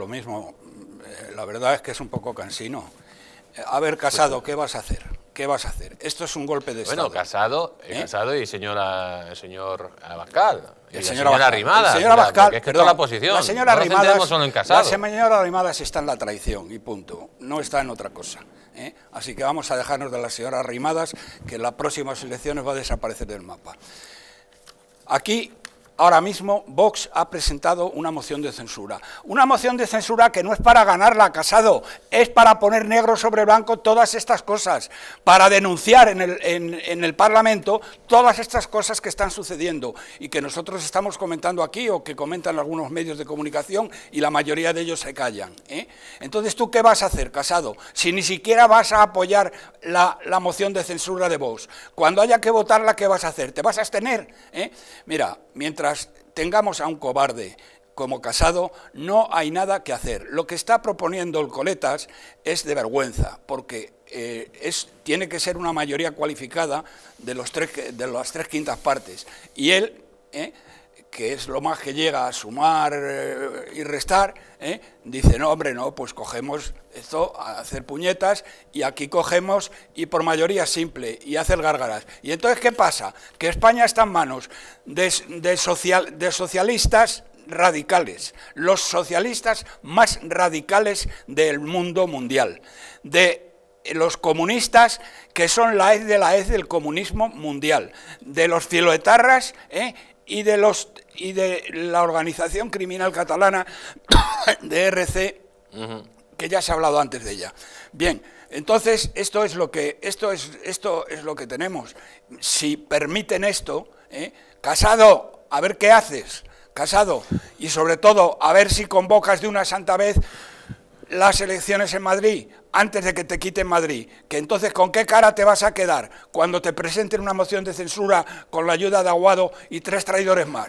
Lo mismo, eh, la verdad es que es un poco cansino. Haber eh, casado, pues, ¿qué vas a hacer? ¿Qué vas a hacer? Esto es un golpe de Estado. Bueno, casado, eh, casado y señora, señor Abascal. señora El señor Abascal. es que la posición. La señora Arrimadas la señora está en la traición y punto. No está en otra cosa. Así que vamos a dejarnos de la señora Arrimadas, que en las próximas elecciones va a desaparecer del mapa. Aquí ahora mismo Vox ha presentado una moción de censura. Una moción de censura que no es para ganarla, Casado, es para poner negro sobre blanco todas estas cosas, para denunciar en el, Parlamento todas estas cosas que están sucediendo y que nosotros estamos comentando aquí o que comentan algunos medios de comunicación y la mayoría de ellos se callan. ¿eh? Entonces, ¿tú qué vas a hacer, Casado? Si ni siquiera vas a apoyar la, moción de censura de Vox, cuando haya que votarla, ¿qué vas a hacer? ¿Te vas a abstener? ¿Eh? Mira, mientras tengamos a un cobarde como Casado, no hay nada que hacer. Lo que está proponiendo el Coletas es de vergüenza, porque eh, tiene que ser una mayoría cualificada de, las tres quintas partes. Y él... Eh, que es lo más que llega a sumar eh, y restar, ¿eh? dice, no, hombre, no, pues cogemos esto a hacer puñetas y aquí cogemos y por mayoría simple y hacer gárgaras. Y entonces, ¿qué pasa? Que España está en manos de, social, de socialistas radicales, los socialistas más radicales del mundo mundial, de los comunistas que son la hez de la hez del comunismo mundial, de los filoetarras ¿eh? y de, los, y de la organización criminal catalana de RC, que ya se ha hablado antes de ella. Bien, entonces esto es lo que, esto es, esto es lo que tenemos. Si permiten esto, ¿eh? Casado, a ver qué haces, Casado, y sobre todo a ver si convocas de una santa vez las elecciones en Madrid, antes de que te quiten Madrid, que entonces con qué cara te vas a quedar cuando te presenten una moción de censura con la ayuda de Aguado y tres traidores más.